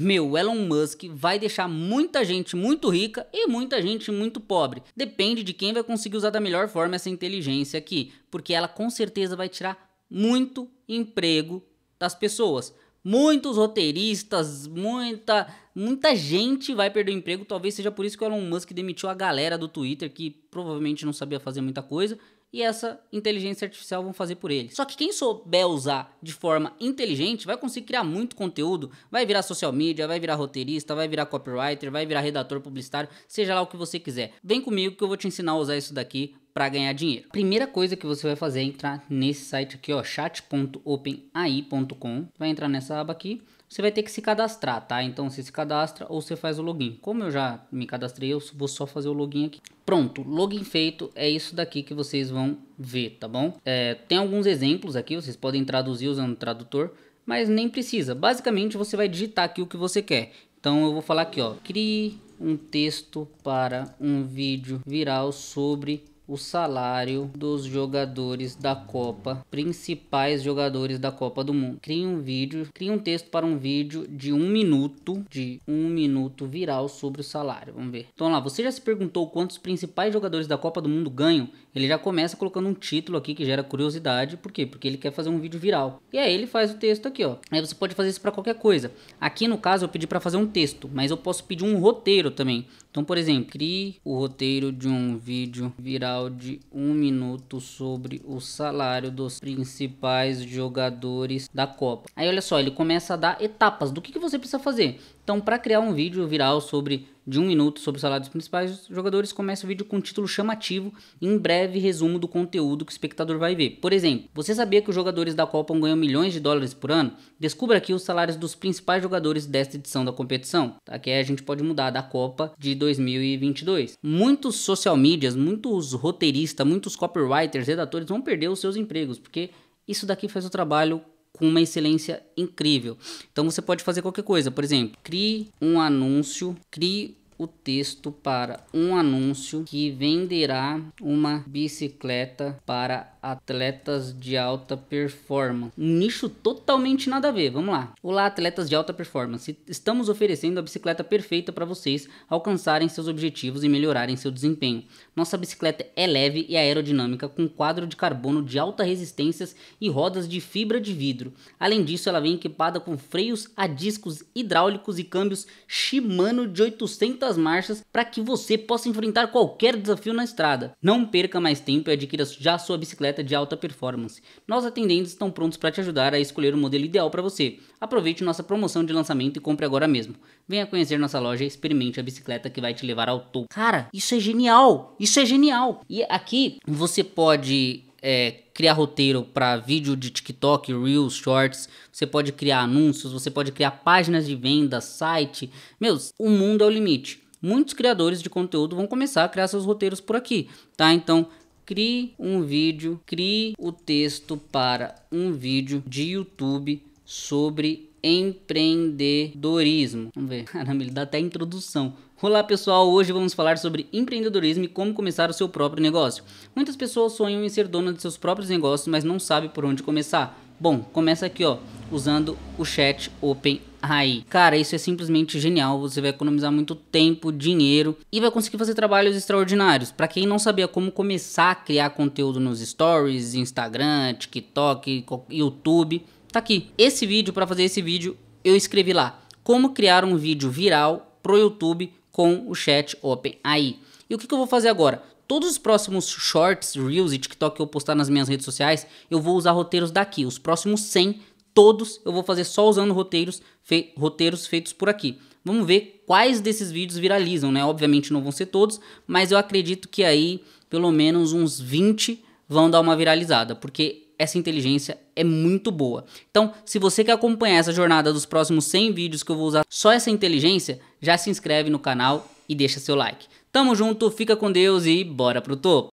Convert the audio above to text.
Meu, o Elon Musk vai deixar muita gente muito rica e muita gente muito pobre. Depende de quem vai conseguir usar da melhor forma essa inteligência aqui, porque ela com certeza vai tirar muito emprego das pessoas. Muitos roteiristas, muita muita gente vai perder o emprego, talvez seja por isso que o Elon Musk demitiu a galera do Twitter que provavelmente não sabia fazer muita coisa e essa inteligência artificial vão fazer por ele. Só que quem souber usar de forma inteligente vai conseguir criar muito conteúdo, vai virar social media, vai virar roteirista, vai virar copywriter, vai virar redator publicitário, seja lá o que você quiser. Vem comigo que eu vou te ensinar a usar isso daqui para ganhar dinheiro. Primeira coisa que você vai fazer é entrar nesse site aqui, ó, chat.openai.com. Vai entrar nessa aba aqui. Você vai ter que se cadastrar, tá? Então você se cadastra ou você faz o login. Como eu já me cadastrei, eu vou só fazer o login aqui. Pronto, login feito, é isso daqui que vocês vão ver, tá bom? É, tem alguns exemplos aqui, vocês podem traduzir usando o tradutor, mas nem precisa. Basicamente você vai digitar aqui o que você quer. Então eu vou falar aqui, ó, crie um texto para um vídeo viral sobre o salário dos jogadores da Copa, principais jogadores da Copa do Mundo. Crie um vídeo, crie um texto para um vídeo de um minuto, de um minuto viral sobre o salário. Vamos ver. Então lá, você já se perguntou quantos principais jogadores da Copa do Mundo ganham? Ele já começa colocando um título aqui que gera curiosidade, por quê? Porque ele quer fazer um vídeo viral. E aí ele faz o texto aqui, ó. Aí você pode fazer isso para qualquer coisa. Aqui no caso eu pedi para fazer um texto, mas eu posso pedir um roteiro também. Então, por exemplo, crie o roteiro de um vídeo viral de um minuto sobre o salário dos principais jogadores da Copa. Aí olha só, ele começa a dar etapas do que, que você precisa fazer. Então, para criar um vídeo viral sobre de um minuto sobre o salário dos principais jogadores, começa o vídeo com um título chamativo e em breve resumo do conteúdo que o espectador vai ver. Por exemplo, você sabia que os jogadores da Copa ganham milhões de dólares por ano? Descubra aqui os salários dos principais jogadores desta edição da competição. Aqui tá? Que a gente pode mudar da Copa de 2022. Muitos social medias, muitos roteiristas, muitos copywriters, redatores vão perder os seus empregos, porque isso daqui faz o trabalho com uma excelência incrível. Então você pode fazer qualquer coisa, por exemplo, crie um anúncio, crie o texto para um anúncio que venderá uma bicicleta para atletas de alta performance. Um nicho totalmente nada a ver. Vamos lá. Olá, atletas de alta performance. Estamos oferecendo a bicicleta perfeita para vocês alcançarem seus objetivos e melhorarem seu desempenho. Nossa bicicleta é leve e aerodinâmica com quadro de carbono de alta resistência e rodas de fibra de vidro. Além disso, ela vem equipada com freios a discos hidráulicos e câmbios Shimano de 800 marchas para que você possa enfrentar qualquer desafio na estrada. Não perca mais tempo e adquira já sua bicicleta de alta performance. Nós atendentes estão prontos para te ajudar a escolher o modelo ideal para você. Aproveite nossa promoção de lançamento e compre agora mesmo. Venha conhecer nossa loja e experimente a bicicleta que vai te levar ao topo. Cara, isso é genial! Isso é genial! E aqui você pode é, criar roteiro para vídeo de TikTok, Reels, Shorts, você pode criar anúncios, você pode criar páginas de venda, site. Meus, o mundo é o limite. Muitos criadores de conteúdo vão começar a criar seus roteiros por aqui, tá? Então, crie um vídeo, crie o texto para um vídeo de YouTube sobre empreendedorismo. Vamos ver. Caramba, ele dá até a introdução. Olá pessoal, hoje vamos falar sobre empreendedorismo e como começar o seu próprio negócio. Muitas pessoas sonham em ser dona de seus próprios negócios, mas não sabem por onde começar. Bom, começa aqui ó, usando o chat OpenAI. Cara, isso é simplesmente genial, você vai economizar muito tempo, dinheiro e vai conseguir fazer trabalhos extraordinários. Para quem não sabia como começar a criar conteúdo nos stories, Instagram, TikTok, YouTube, tá aqui. Esse vídeo, para fazer esse vídeo, eu escrevi lá como criar um vídeo viral para o YouTube com o chat OpenAI. E o que, que eu vou fazer agora? Todos os próximos shorts, reels e TikTok que eu postar nas minhas redes sociais, eu vou usar roteiros daqui. Os próximos 100, todos eu vou fazer só usando roteiros, fe roteiros feitos por aqui. Vamos ver quais desses vídeos viralizam, né? Obviamente não vão ser todos, mas eu acredito que aí pelo menos uns 20 vão dar uma viralizada, porque essa inteligência é muito boa. Então, se você quer acompanhar essa jornada dos próximos 100 vídeos que eu vou usar só essa inteligência, já se inscreve no canal e deixa seu like. Tamo junto, fica com Deus e bora pro topo!